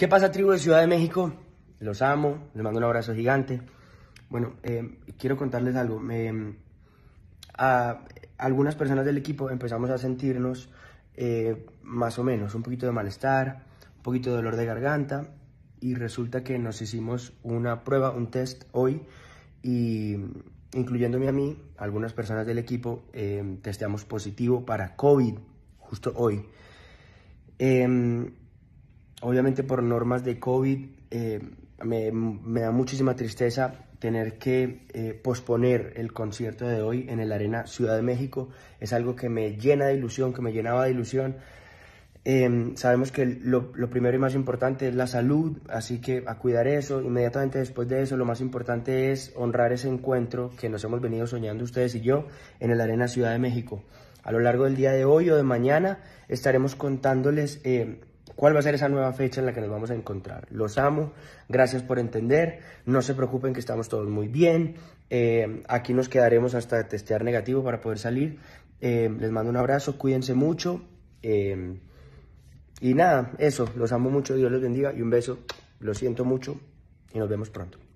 ¿Qué pasa, tribu de Ciudad de México? Los amo, les mando un abrazo gigante. Bueno, eh, quiero contarles algo. a, algunas personas del equipo empezamos a sentirnos eh, más o menos un poquito de malestar, un poquito de dolor de garganta y resulta que nos hicimos una prueba, un test hoy y incluyéndome a mí, algunas personas del equipo eh, testeamos positivo para COVID justo hoy. Em, obviamente por normas de COVID, eh, me, da muchísima tristeza tener que eh, posponer el concierto de hoy en el Arena Ciudad de México. Es algo que me llena de ilusión, que me llenaba de ilusión. Em, sabemos que lo, primero y más importante es la salud, así que a cuidar eso. Inmediatamente después de eso, lo más importante es honrar ese encuentro que nos hemos venido soñando ustedes y yo en el Arena Ciudad de México. A lo largo del día de hoy o de mañana estaremos contándoles... Eh, cuál va a ser esa nueva fecha en la que nos vamos a encontrar. Los amo, gracias por entender, no se preocupen que estamos todos muy bien, eh, aquí nos quedaremos hasta testear negativo para poder salir. Eh, les mando un abrazo, cuídense mucho. Eh, y nada, eso, los amo mucho, Dios los bendiga y un beso, lo siento mucho y nos vemos pronto.